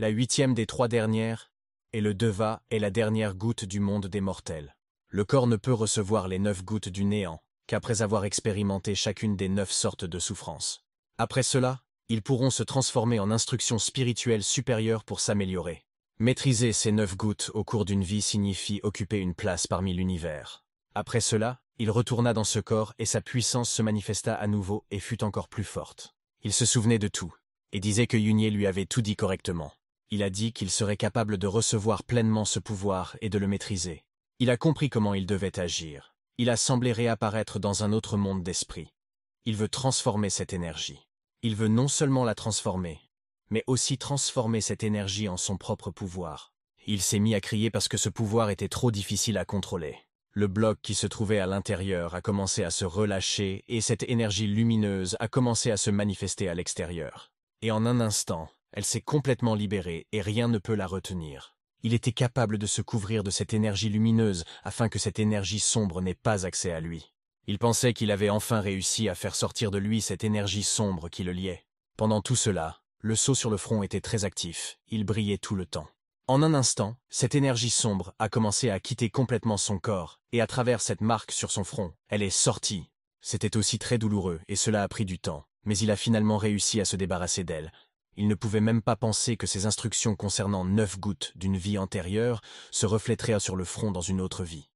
la huitième des trois dernières, et le Deva est la dernière goutte du monde des mortels. Le corps ne peut recevoir les neuf gouttes du néant qu'après avoir expérimenté chacune des neuf sortes de souffrances. Après cela, ils pourront se transformer en instruction spirituelle supérieure pour s'améliorer. Maîtriser ces neuf gouttes au cours d'une vie signifie occuper une place parmi l'univers. Après cela, il retourna dans ce corps et sa puissance se manifesta à nouveau et fut encore plus forte. Il se souvenait de tout, et disait que Yunye lui avait tout dit correctement il a dit qu'il serait capable de recevoir pleinement ce pouvoir et de le maîtriser. Il a compris comment il devait agir. Il a semblé réapparaître dans un autre monde d'esprit. Il veut transformer cette énergie. Il veut non seulement la transformer, mais aussi transformer cette énergie en son propre pouvoir. Il s'est mis à crier parce que ce pouvoir était trop difficile à contrôler. Le bloc qui se trouvait à l'intérieur a commencé à se relâcher et cette énergie lumineuse a commencé à se manifester à l'extérieur. Et en un instant, elle s'est complètement libérée et rien ne peut la retenir. Il était capable de se couvrir de cette énergie lumineuse afin que cette énergie sombre n'ait pas accès à lui. Il pensait qu'il avait enfin réussi à faire sortir de lui cette énergie sombre qui le liait. Pendant tout cela, le sceau sur le front était très actif, il brillait tout le temps. En un instant, cette énergie sombre a commencé à quitter complètement son corps, et à travers cette marque sur son front, elle est sortie. C'était aussi très douloureux, et cela a pris du temps, mais il a finalement réussi à se débarrasser d'elle, il ne pouvait même pas penser que ses instructions concernant neuf gouttes d'une vie antérieure se reflèteraient sur le front dans une autre vie.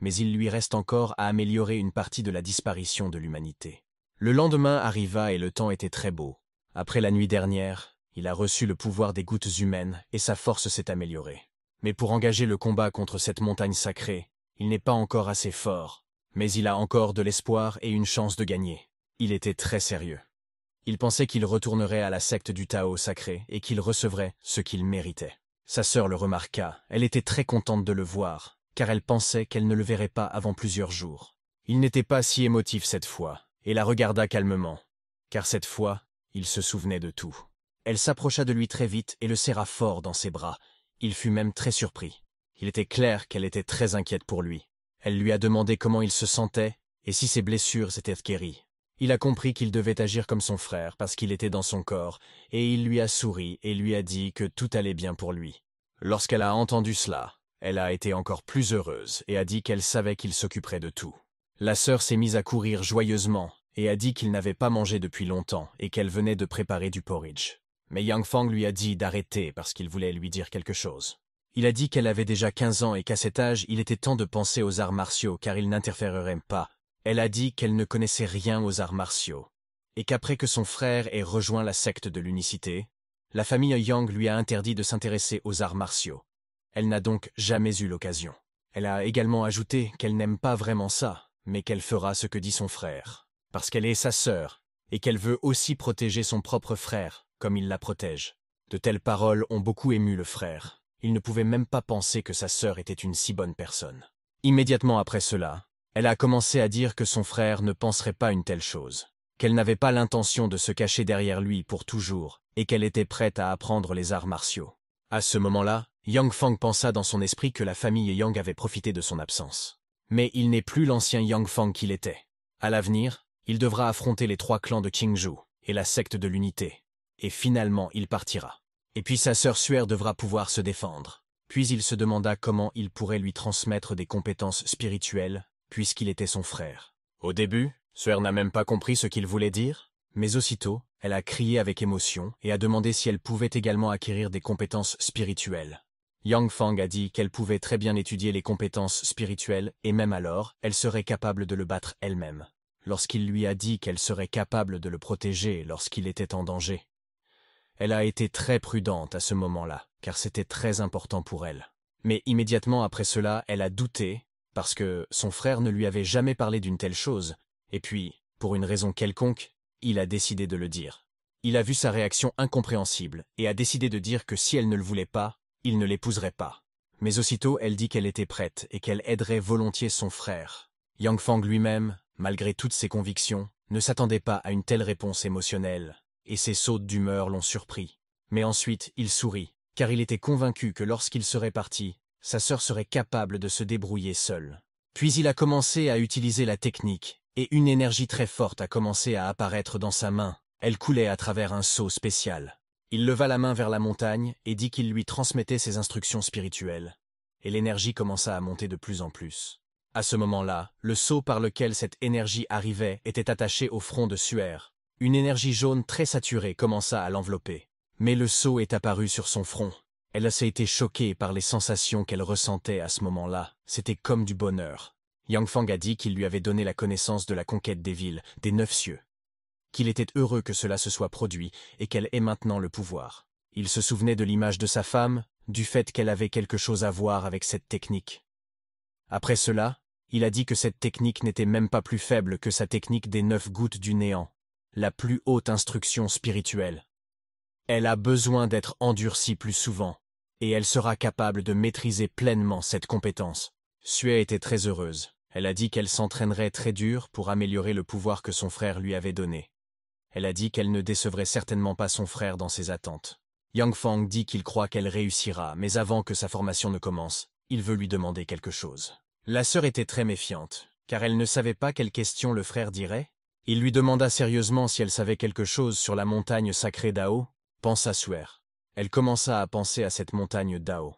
Mais il lui reste encore à améliorer une partie de la disparition de l'humanité. Le lendemain arriva et le temps était très beau. Après la nuit dernière, il a reçu le pouvoir des gouttes humaines et sa force s'est améliorée. Mais pour engager le combat contre cette montagne sacrée, il n'est pas encore assez fort, mais il a encore de l'espoir et une chance de gagner. Il était très sérieux. Il pensait qu'il retournerait à la secte du Tao sacré et qu'il recevrait ce qu'il méritait. Sa sœur le remarqua, elle était très contente de le voir, car elle pensait qu'elle ne le verrait pas avant plusieurs jours. Il n'était pas si émotif cette fois, et la regarda calmement, car cette fois, il se souvenait de tout. Elle s'approcha de lui très vite et le serra fort dans ses bras. Il fut même très surpris. Il était clair qu'elle était très inquiète pour lui. Elle lui a demandé comment il se sentait et si ses blessures étaient guéries. Il a compris qu'il devait agir comme son frère parce qu'il était dans son corps, et il lui a souri et lui a dit que tout allait bien pour lui. Lorsqu'elle a entendu cela, elle a été encore plus heureuse et a dit qu'elle savait qu'il s'occuperait de tout. La sœur s'est mise à courir joyeusement et a dit qu'il n'avait pas mangé depuis longtemps et qu'elle venait de préparer du porridge. Mais Yang Fang lui a dit d'arrêter parce qu'il voulait lui dire quelque chose. Il a dit qu'elle avait déjà 15 ans et qu'à cet âge, il était temps de penser aux arts martiaux car il n'interférerait pas elle a dit qu'elle ne connaissait rien aux arts martiaux, et qu'après que son frère ait rejoint la secte de l'unicité, la famille Yang lui a interdit de s'intéresser aux arts martiaux. Elle n'a donc jamais eu l'occasion. Elle a également ajouté qu'elle n'aime pas vraiment ça, mais qu'elle fera ce que dit son frère, parce qu'elle est sa sœur, et qu'elle veut aussi protéger son propre frère, comme il la protège. De telles paroles ont beaucoup ému le frère. Il ne pouvait même pas penser que sa sœur était une si bonne personne. Immédiatement après cela, elle a commencé à dire que son frère ne penserait pas une telle chose, qu'elle n'avait pas l'intention de se cacher derrière lui pour toujours, et qu'elle était prête à apprendre les arts martiaux. À ce moment-là, Yang Fang pensa dans son esprit que la famille Yang avait profité de son absence. Mais il n'est plus l'ancien Yang Fang qu'il était. À l'avenir, il devra affronter les trois clans de Qingzhou et la secte de l'unité. Et finalement, il partira. Et puis sa sœur Suère devra pouvoir se défendre. Puis il se demanda comment il pourrait lui transmettre des compétences spirituelles, puisqu'il était son frère. Au début, Suer n'a même pas compris ce qu'il voulait dire, mais aussitôt, elle a crié avec émotion et a demandé si elle pouvait également acquérir des compétences spirituelles. Yang Fang a dit qu'elle pouvait très bien étudier les compétences spirituelles et même alors, elle serait capable de le battre elle-même, lorsqu'il lui a dit qu'elle serait capable de le protéger lorsqu'il était en danger. Elle a été très prudente à ce moment-là, car c'était très important pour elle. Mais immédiatement après cela, elle a douté parce que son frère ne lui avait jamais parlé d'une telle chose, et puis, pour une raison quelconque, il a décidé de le dire. Il a vu sa réaction incompréhensible et a décidé de dire que si elle ne le voulait pas, il ne l'épouserait pas. Mais aussitôt, elle dit qu'elle était prête et qu'elle aiderait volontiers son frère. Yang Fang lui-même, malgré toutes ses convictions, ne s'attendait pas à une telle réponse émotionnelle, et ses sautes d'humeur l'ont surpris. Mais ensuite, il sourit, car il était convaincu que lorsqu'il serait parti, sa sœur serait capable de se débrouiller seule. Puis il a commencé à utiliser la technique, et une énergie très forte a commencé à apparaître dans sa main. Elle coulait à travers un seau spécial. Il leva la main vers la montagne et dit qu'il lui transmettait ses instructions spirituelles. Et l'énergie commença à monter de plus en plus. À ce moment-là, le seau par lequel cette énergie arrivait était attaché au front de Suaire. Une énergie jaune très saturée commença à l'envelopper. Mais le seau est apparu sur son front. Elle s'est été choquée par les sensations qu'elle ressentait à ce moment-là. C'était comme du bonheur. Yang Fang a dit qu'il lui avait donné la connaissance de la conquête des villes, des neuf cieux. Qu'il était heureux que cela se soit produit et qu'elle ait maintenant le pouvoir. Il se souvenait de l'image de sa femme, du fait qu'elle avait quelque chose à voir avec cette technique. Après cela, il a dit que cette technique n'était même pas plus faible que sa technique des neuf gouttes du néant, la plus haute instruction spirituelle. Elle a besoin d'être endurcie plus souvent, et elle sera capable de maîtriser pleinement cette compétence. Sue était très heureuse. Elle a dit qu'elle s'entraînerait très dur pour améliorer le pouvoir que son frère lui avait donné. Elle a dit qu'elle ne décevrait certainement pas son frère dans ses attentes. Yang Fang dit qu'il croit qu'elle réussira, mais avant que sa formation ne commence, il veut lui demander quelque chose. La sœur était très méfiante, car elle ne savait pas quelles questions le frère dirait. Il lui demanda sérieusement si elle savait quelque chose sur la montagne sacrée d'Ao, pensa Suer. Elle commença à penser à cette montagne Dao.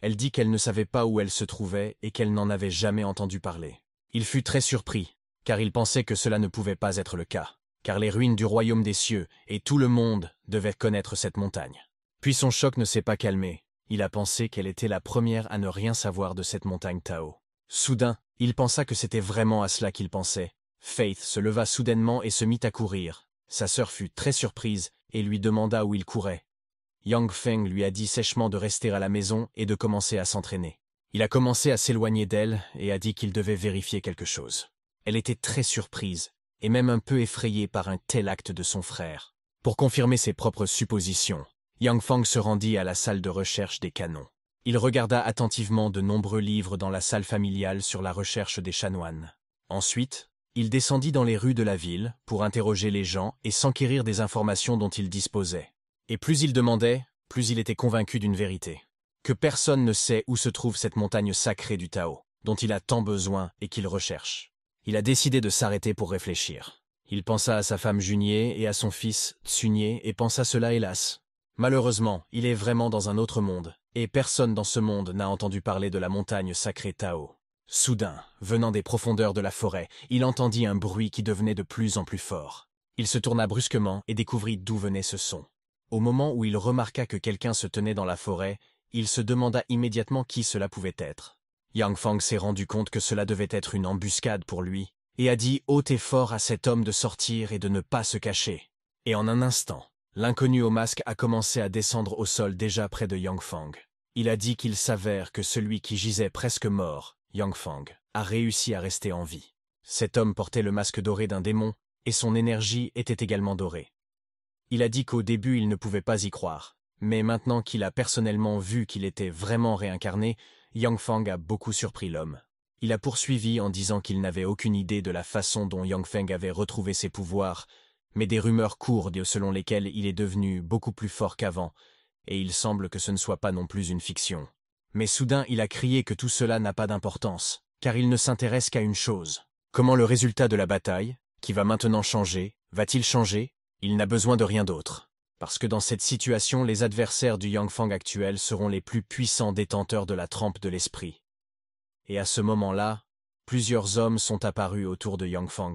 Elle dit qu'elle ne savait pas où elle se trouvait et qu'elle n'en avait jamais entendu parler. Il fut très surpris, car il pensait que cela ne pouvait pas être le cas, car les ruines du royaume des cieux et tout le monde devaient connaître cette montagne. Puis son choc ne s'est pas calmé, il a pensé qu'elle était la première à ne rien savoir de cette montagne Tao. Soudain, il pensa que c'était vraiment à cela qu'il pensait. Faith se leva soudainement et se mit à courir. Sa sœur fut très surprise et lui demanda où il courait. Yang Feng lui a dit sèchement de rester à la maison et de commencer à s'entraîner. Il a commencé à s'éloigner d'elle et a dit qu'il devait vérifier quelque chose. Elle était très surprise et même un peu effrayée par un tel acte de son frère. Pour confirmer ses propres suppositions, Yang Feng se rendit à la salle de recherche des canons. Il regarda attentivement de nombreux livres dans la salle familiale sur la recherche des chanoines. Ensuite, il descendit dans les rues de la ville pour interroger les gens et s'enquérir des informations dont il disposait. Et plus il demandait, plus il était convaincu d'une vérité. Que personne ne sait où se trouve cette montagne sacrée du Tao, dont il a tant besoin et qu'il recherche. Il a décidé de s'arrêter pour réfléchir. Il pensa à sa femme Junier et à son fils Tsunier et pensa cela hélas. Malheureusement, il est vraiment dans un autre monde, et personne dans ce monde n'a entendu parler de la montagne sacrée Tao. Soudain, venant des profondeurs de la forêt, il entendit un bruit qui devenait de plus en plus fort. Il se tourna brusquement et découvrit d'où venait ce son. Au moment où il remarqua que quelqu'un se tenait dans la forêt, il se demanda immédiatement qui cela pouvait être. Yang Fang s'est rendu compte que cela devait être une embuscade pour lui, et a dit haut et fort à cet homme de sortir et de ne pas se cacher. Et en un instant, l'inconnu au masque a commencé à descendre au sol déjà près de Yang Fang. Il a dit qu'il s'avère que celui qui gisait presque mort, Yang Fang, a réussi à rester en vie. Cet homme portait le masque doré d'un démon, et son énergie était également dorée. Il a dit qu'au début il ne pouvait pas y croire, mais maintenant qu'il a personnellement vu qu'il était vraiment réincarné, Yang Feng a beaucoup surpris l'homme. Il a poursuivi en disant qu'il n'avait aucune idée de la façon dont Yang Feng avait retrouvé ses pouvoirs, mais des rumeurs courent selon lesquelles il est devenu beaucoup plus fort qu'avant, et il semble que ce ne soit pas non plus une fiction. Mais soudain il a crié que tout cela n'a pas d'importance, car il ne s'intéresse qu'à une chose. Comment le résultat de la bataille, qui va maintenant changer, va-t-il changer il n'a besoin de rien d'autre, parce que dans cette situation, les adversaires du Fang actuel seront les plus puissants détenteurs de la trempe de l'esprit. Et à ce moment-là, plusieurs hommes sont apparus autour de Fang.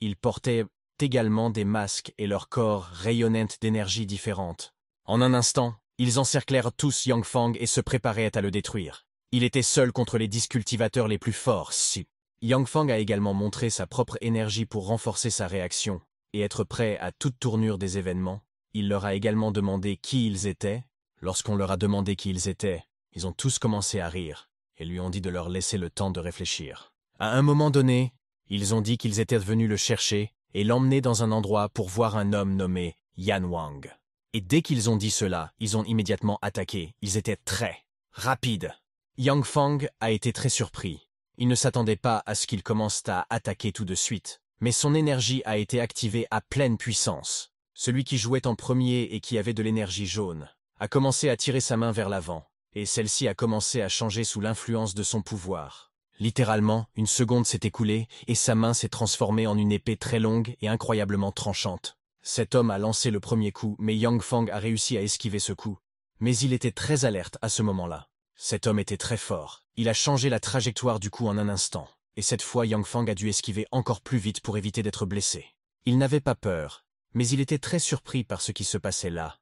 Ils portaient également des masques et leurs corps rayonnaient d'énergie différentes. En un instant, ils encerclèrent tous Fang et se préparaient à le détruire. Il était seul contre les dix cultivateurs les plus forts, si. Yang Fang a également montré sa propre énergie pour renforcer sa réaction, et être prêt à toute tournure des événements, il leur a également demandé qui ils étaient. Lorsqu'on leur a demandé qui ils étaient, ils ont tous commencé à rire et lui ont dit de leur laisser le temps de réfléchir. À un moment donné, ils ont dit qu'ils étaient venus le chercher et l'emmener dans un endroit pour voir un homme nommé Yan Wang. Et dès qu'ils ont dit cela, ils ont immédiatement attaqué. Ils étaient très rapides. Yang Fang a été très surpris. Il ne s'attendait pas à ce qu'ils commencent à attaquer tout de suite mais son énergie a été activée à pleine puissance. Celui qui jouait en premier et qui avait de l'énergie jaune a commencé à tirer sa main vers l'avant, et celle-ci a commencé à changer sous l'influence de son pouvoir. Littéralement, une seconde s'est écoulée et sa main s'est transformée en une épée très longue et incroyablement tranchante. Cet homme a lancé le premier coup, mais Yang Fang a réussi à esquiver ce coup. Mais il était très alerte à ce moment-là. Cet homme était très fort. Il a changé la trajectoire du coup en un instant et cette fois Yang Fang a dû esquiver encore plus vite pour éviter d'être blessé. Il n'avait pas peur, mais il était très surpris par ce qui se passait là.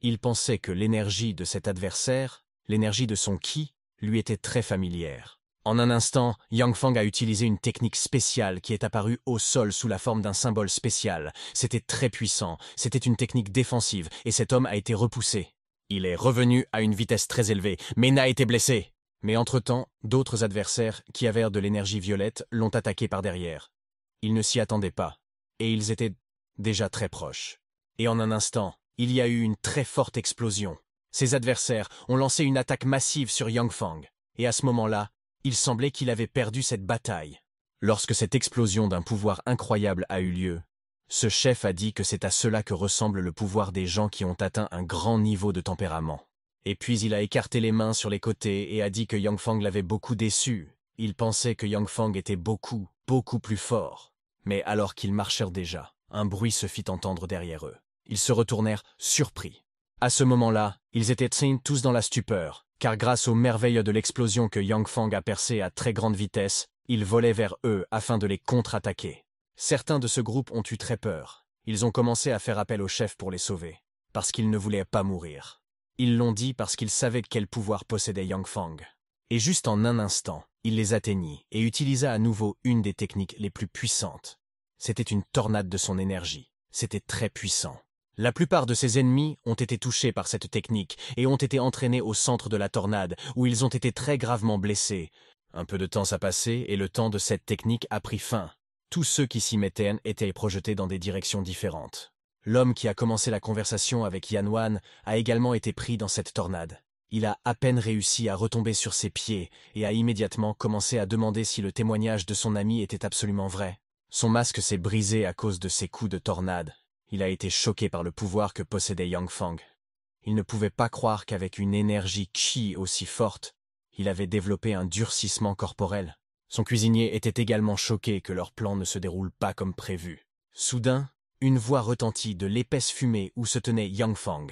Il pensait que l'énergie de cet adversaire, l'énergie de son ki, lui était très familière. En un instant, Yang Fang a utilisé une technique spéciale qui est apparue au sol sous la forme d'un symbole spécial. C'était très puissant, c'était une technique défensive, et cet homme a été repoussé. Il est revenu à une vitesse très élevée, mais n'a été blessé. Mais entre-temps, d'autres adversaires, qui avaient de l'énergie violette, l'ont attaqué par derrière. Ils ne s'y attendaient pas. Et ils étaient déjà très proches. Et en un instant, il y a eu une très forte explosion. Ses adversaires ont lancé une attaque massive sur Yang Fang. Et à ce moment-là, il semblait qu'il avait perdu cette bataille. Lorsque cette explosion d'un pouvoir incroyable a eu lieu, ce chef a dit que c'est à cela que ressemble le pouvoir des gens qui ont atteint un grand niveau de tempérament. Et puis il a écarté les mains sur les côtés et a dit que Yang Fang l'avait beaucoup déçu. Il pensait que Yang Fang était beaucoup, beaucoup plus fort. Mais alors qu'ils marchèrent déjà, un bruit se fit entendre derrière eux. Ils se retournèrent, surpris. À ce moment-là, ils étaient tous dans la stupeur, car grâce aux merveilles de l'explosion que Yang Fang a percée à très grande vitesse, ils volaient vers eux afin de les contre-attaquer. Certains de ce groupe ont eu très peur. Ils ont commencé à faire appel au chef pour les sauver, parce qu'ils ne voulaient pas mourir. Ils l'ont dit parce qu'ils savaient quel pouvoir possédait Yang Fang. Et juste en un instant, il les atteignit et utilisa à nouveau une des techniques les plus puissantes. C'était une tornade de son énergie. C'était très puissant. La plupart de ses ennemis ont été touchés par cette technique et ont été entraînés au centre de la tornade, où ils ont été très gravement blessés. Un peu de temps s'est passé et le temps de cette technique a pris fin. Tous ceux qui s'y mettaient étaient projetés dans des directions différentes. L'homme qui a commencé la conversation avec Yan Wan a également été pris dans cette tornade. Il a à peine réussi à retomber sur ses pieds et a immédiatement commencé à demander si le témoignage de son ami était absolument vrai. Son masque s'est brisé à cause de ses coups de tornade. Il a été choqué par le pouvoir que possédait Yang Fang. Il ne pouvait pas croire qu'avec une énergie qi aussi forte, il avait développé un durcissement corporel. Son cuisinier était également choqué que leur plan ne se déroule pas comme prévu. Soudain, une voix retentit de l'épaisse fumée où se tenait Yang Fang.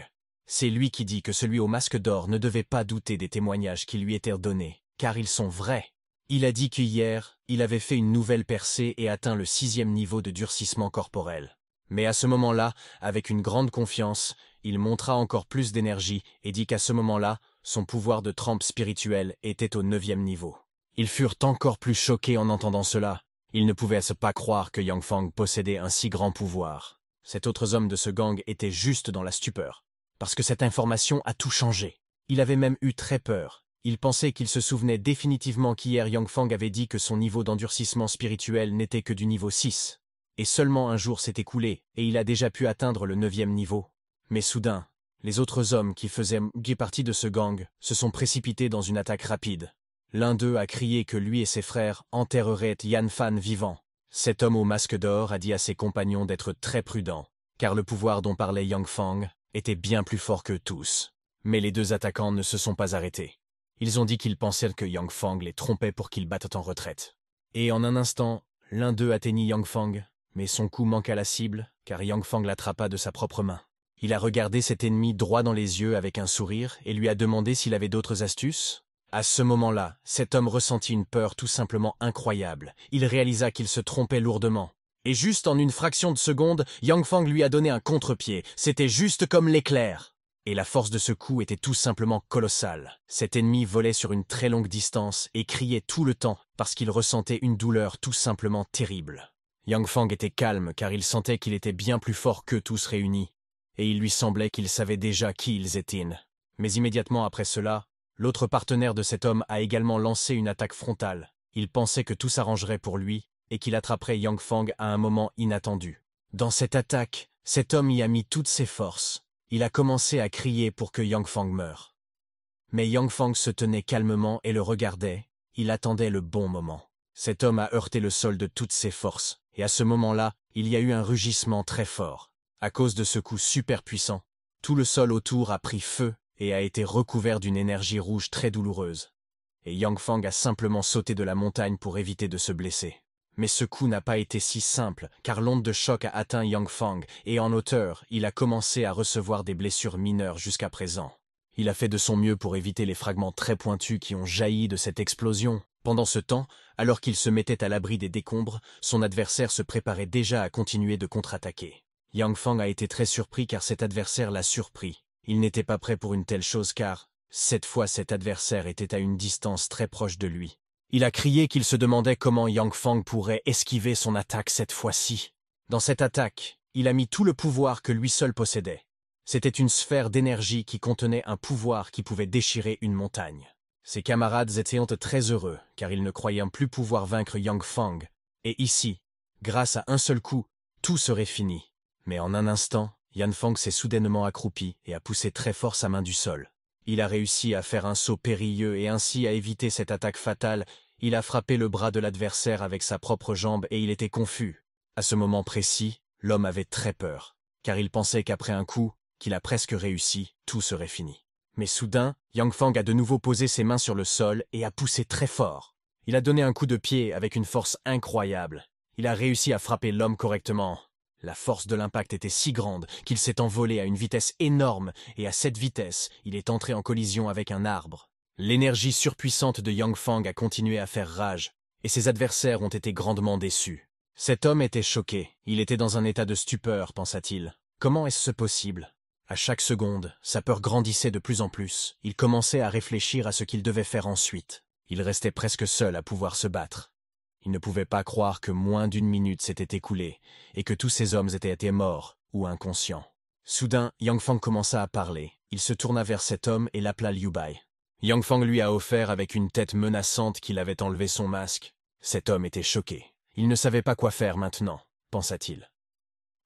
C'est lui qui dit que celui au masque d'or ne devait pas douter des témoignages qui lui étaient donnés, car ils sont vrais. Il a dit qu'hier, il avait fait une nouvelle percée et atteint le sixième niveau de durcissement corporel. Mais à ce moment-là, avec une grande confiance, il montra encore plus d'énergie et dit qu'à ce moment-là, son pouvoir de trempe spirituelle était au neuvième niveau. Ils furent encore plus choqués en entendant cela, il ne pouvait à pas croire que Yang Fang possédait un si grand pouvoir. Cet autre homme de ce gang était juste dans la stupeur, parce que cette information a tout changé. Il avait même eu très peur. Il pensait qu'il se souvenait définitivement qu'hier Yang Fang avait dit que son niveau d'endurcissement spirituel n'était que du niveau 6. Et seulement un jour s'est écoulé, et il a déjà pu atteindre le neuvième niveau. Mais soudain, les autres hommes qui faisaient partie de ce gang se sont précipités dans une attaque rapide, L'un d'eux a crié que lui et ses frères enterreraient Yan Fan vivant. Cet homme au masque d'or a dit à ses compagnons d'être très prudents, car le pouvoir dont parlait Yang Fang était bien plus fort que tous. Mais les deux attaquants ne se sont pas arrêtés. Ils ont dit qu'ils pensaient que Yang Fang les trompait pour qu'ils battent en retraite. Et en un instant, l'un d'eux atteignit Yang Fang, mais son coup manqua la cible, car Yang Fang l'attrapa de sa propre main. Il a regardé cet ennemi droit dans les yeux avec un sourire et lui a demandé s'il avait d'autres astuces, à ce moment-là, cet homme ressentit une peur tout simplement incroyable. Il réalisa qu'il se trompait lourdement. Et juste en une fraction de seconde, Yang Fang lui a donné un contre-pied. C'était juste comme l'éclair. Et la force de ce coup était tout simplement colossale. Cet ennemi volait sur une très longue distance et criait tout le temps parce qu'il ressentait une douleur tout simplement terrible. Yang Fang était calme car il sentait qu'il était bien plus fort qu'eux tous réunis. Et il lui semblait qu'il savait déjà qui ils étaient. Mais immédiatement après cela, L'autre partenaire de cet homme a également lancé une attaque frontale. Il pensait que tout s'arrangerait pour lui et qu'il attraperait Yang Fang à un moment inattendu. Dans cette attaque, cet homme y a mis toutes ses forces. Il a commencé à crier pour que Yang Fang meure. Mais Yang Fang se tenait calmement et le regardait. Il attendait le bon moment. Cet homme a heurté le sol de toutes ses forces, et à ce moment-là, il y a eu un rugissement très fort. À cause de ce coup super puissant, tout le sol autour a pris feu et a été recouvert d'une énergie rouge très douloureuse. Et Yang Fang a simplement sauté de la montagne pour éviter de se blesser. Mais ce coup n'a pas été si simple, car l'onde de choc a atteint Yang Fang, et en hauteur, il a commencé à recevoir des blessures mineures jusqu'à présent. Il a fait de son mieux pour éviter les fragments très pointus qui ont jailli de cette explosion. Pendant ce temps, alors qu'il se mettait à l'abri des décombres, son adversaire se préparait déjà à continuer de contre-attaquer. Yang Fang a été très surpris car cet adversaire l'a surpris. Il n'était pas prêt pour une telle chose car, cette fois cet adversaire était à une distance très proche de lui. Il a crié qu'il se demandait comment Yang Fang pourrait esquiver son attaque cette fois-ci. Dans cette attaque, il a mis tout le pouvoir que lui seul possédait. C'était une sphère d'énergie qui contenait un pouvoir qui pouvait déchirer une montagne. Ses camarades étaient très heureux, car ils ne croyaient plus pouvoir vaincre Yang Fang, et ici, grâce à un seul coup, tout serait fini. Mais en un instant, Yan Fang s'est soudainement accroupi et a poussé très fort sa main du sol. Il a réussi à faire un saut périlleux et ainsi à éviter cette attaque fatale. Il a frappé le bras de l'adversaire avec sa propre jambe et il était confus. À ce moment précis, l'homme avait très peur, car il pensait qu'après un coup, qu'il a presque réussi, tout serait fini. Mais soudain, Yang Fang a de nouveau posé ses mains sur le sol et a poussé très fort. Il a donné un coup de pied avec une force incroyable. Il a réussi à frapper l'homme correctement, la force de l'impact était si grande qu'il s'est envolé à une vitesse énorme et à cette vitesse, il est entré en collision avec un arbre. L'énergie surpuissante de Yang Fang a continué à faire rage, et ses adversaires ont été grandement déçus. Cet homme était choqué, il était dans un état de stupeur, pensa-t-il. Comment est-ce possible À chaque seconde, sa peur grandissait de plus en plus, il commençait à réfléchir à ce qu'il devait faire ensuite. Il restait presque seul à pouvoir se battre. Il ne pouvait pas croire que moins d'une minute s'était écoulée, et que tous ces hommes étaient, morts, ou inconscients. Soudain, Yang Fang commença à parler. Il se tourna vers cet homme et l'appela Liu Bai. Yang Fang lui a offert avec une tête menaçante qu'il avait enlevé son masque. Cet homme était choqué. Il ne savait pas quoi faire maintenant, pensa-t-il.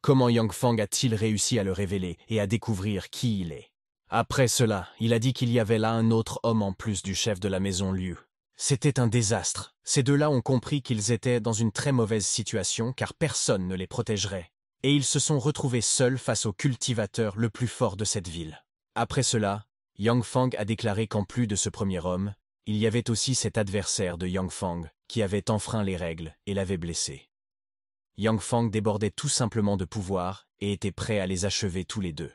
Comment Yang Fang a-t-il réussi à le révéler et à découvrir qui il est Après cela, il a dit qu'il y avait là un autre homme en plus du chef de la maison Liu. C'était un désastre. Ces deux-là ont compris qu'ils étaient dans une très mauvaise situation car personne ne les protégerait. Et ils se sont retrouvés seuls face au cultivateur le plus fort de cette ville. Après cela, Yang Fang a déclaré qu'en plus de ce premier homme, il y avait aussi cet adversaire de Yang Fang qui avait enfreint les règles et l'avait blessé. Yang Fang débordait tout simplement de pouvoir et était prêt à les achever tous les deux.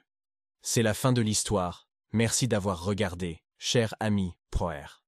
C'est la fin de l'histoire. Merci d'avoir regardé, cher ami Proer.